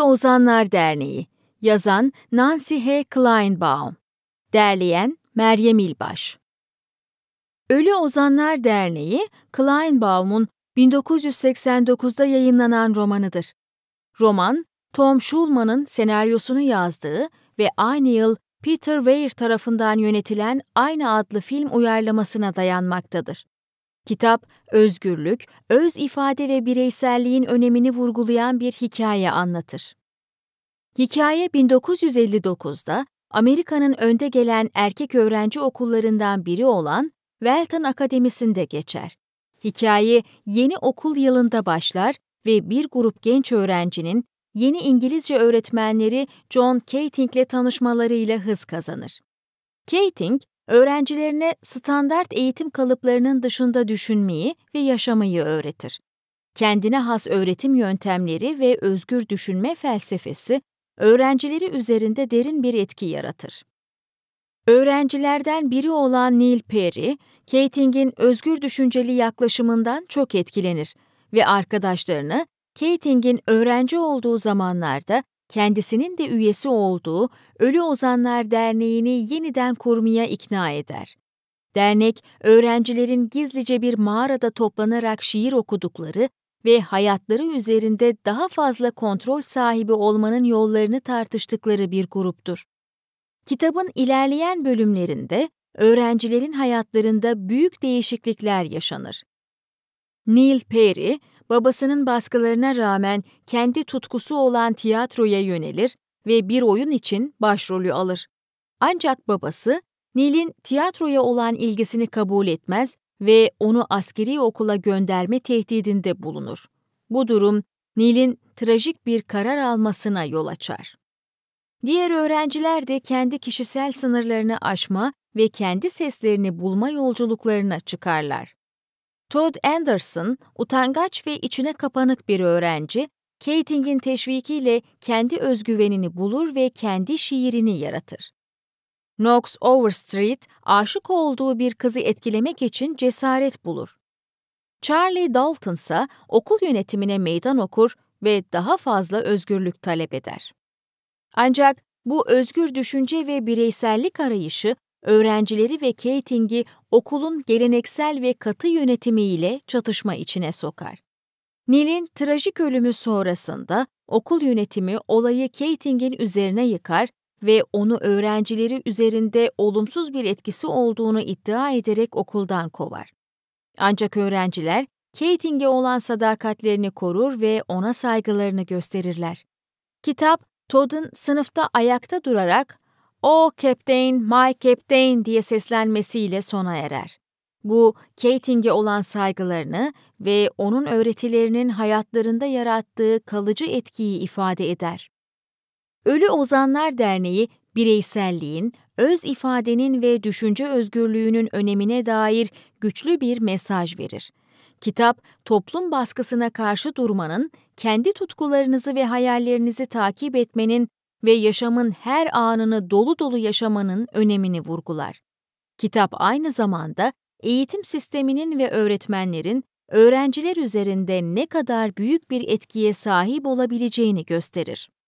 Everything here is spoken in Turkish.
Ünlü Ozanlar Derneği Yazan Nancy H. Kleinbaum Derleyen Meryem İlbaş Ölü Ozanlar Derneği, Kleinbaum'un 1989'da yayınlanan romanıdır. Roman, Tom Schulman'ın senaryosunu yazdığı ve aynı yıl Peter Weir tarafından yönetilen aynı adlı film uyarlamasına dayanmaktadır. Kitap, özgürlük, öz ifade ve bireyselliğin önemini vurgulayan bir hikaye anlatır. Hikaye 1959'da Amerika'nın önde gelen erkek öğrenci okullarından biri olan Welton Akademisi'nde geçer. Hikaye yeni okul yılında başlar ve bir grup genç öğrencinin yeni İngilizce öğretmenleri John Keating'le tanışmalarıyla hız kazanır. Keating, öğrencilerine standart eğitim kalıplarının dışında düşünmeyi ve yaşamayı öğretir. Kendine has öğretim yöntemleri ve özgür düşünme felsefesi öğrencileri üzerinde derin bir etki yaratır. Öğrencilerden biri olan Neil Perry, Keating'in özgür düşünceli yaklaşımından çok etkilenir ve arkadaşlarını Keating'in öğrenci olduğu zamanlarda kendisinin de üyesi olduğu Ölü Ozanlar Derneği'ni yeniden kurmaya ikna eder. Dernek, öğrencilerin gizlice bir mağarada toplanarak şiir okudukları ve hayatları üzerinde daha fazla kontrol sahibi olmanın yollarını tartıştıkları bir gruptur. Kitabın ilerleyen bölümlerinde öğrencilerin hayatlarında büyük değişiklikler yaşanır. Neil Perry, babasının baskılarına rağmen kendi tutkusu olan tiyatroya yönelir ve bir oyun için başrolü alır. Ancak babası Nil'in tiyatroya olan ilgisini kabul etmez ve onu askeri okula gönderme tehdidinde bulunur. Bu durum Nil'in trajik bir karar almasına yol açar. Diğer öğrenciler de kendi kişisel sınırlarını aşma ve kendi seslerini bulma yolculuklarına çıkarlar. Todd Anderson, utangaç ve içine kapanık bir öğrenci, Keating'in teşvikiyle kendi özgüvenini bulur ve kendi şiirini yaratır. Knox Overstreet, aşık olduğu bir kızı etkilemek için cesaret bulur. Charlie Dalton ise okul yönetimine meydan okur ve daha fazla özgürlük talep eder. Ancak bu özgür düşünce ve bireysellik arayışı öğrencileri ve Keating'i okulun geleneksel ve katı yönetimiyle çatışma içine sokar. Neil'in trajik ölümü sonrasında okul yönetimi olayı Keating'in üzerine yıkar ve onu öğrencileri üzerinde olumsuz bir etkisi olduğunu iddia ederek okuldan kovar. Ancak öğrenciler Keating'e olan sadakatlerini korur ve ona saygılarını gösterirler. Kitap, Todd'ın sınıfta ayakta durarak o Captain, my Captain diye seslenmesiyle sona erer. Bu, Keating'e olan saygılarını ve onun öğretilerinin hayatlarında yarattığı kalıcı etkiyi ifade eder. Ölü Ozanlar Derneği, bireyselliğin, öz ifadenin ve düşünce özgürlüğünün önemine dair güçlü bir mesaj verir. Kitap, toplum baskısına karşı durmanın, kendi tutkularınızı ve hayallerinizi takip etmenin ve yaşamın her anını dolu dolu yaşamanın önemini vurgular. Kitap aynı zamanda eğitim sisteminin ve öğretmenlerin öğrenciler üzerinde ne kadar büyük bir etkiye sahip olabileceğini gösterir.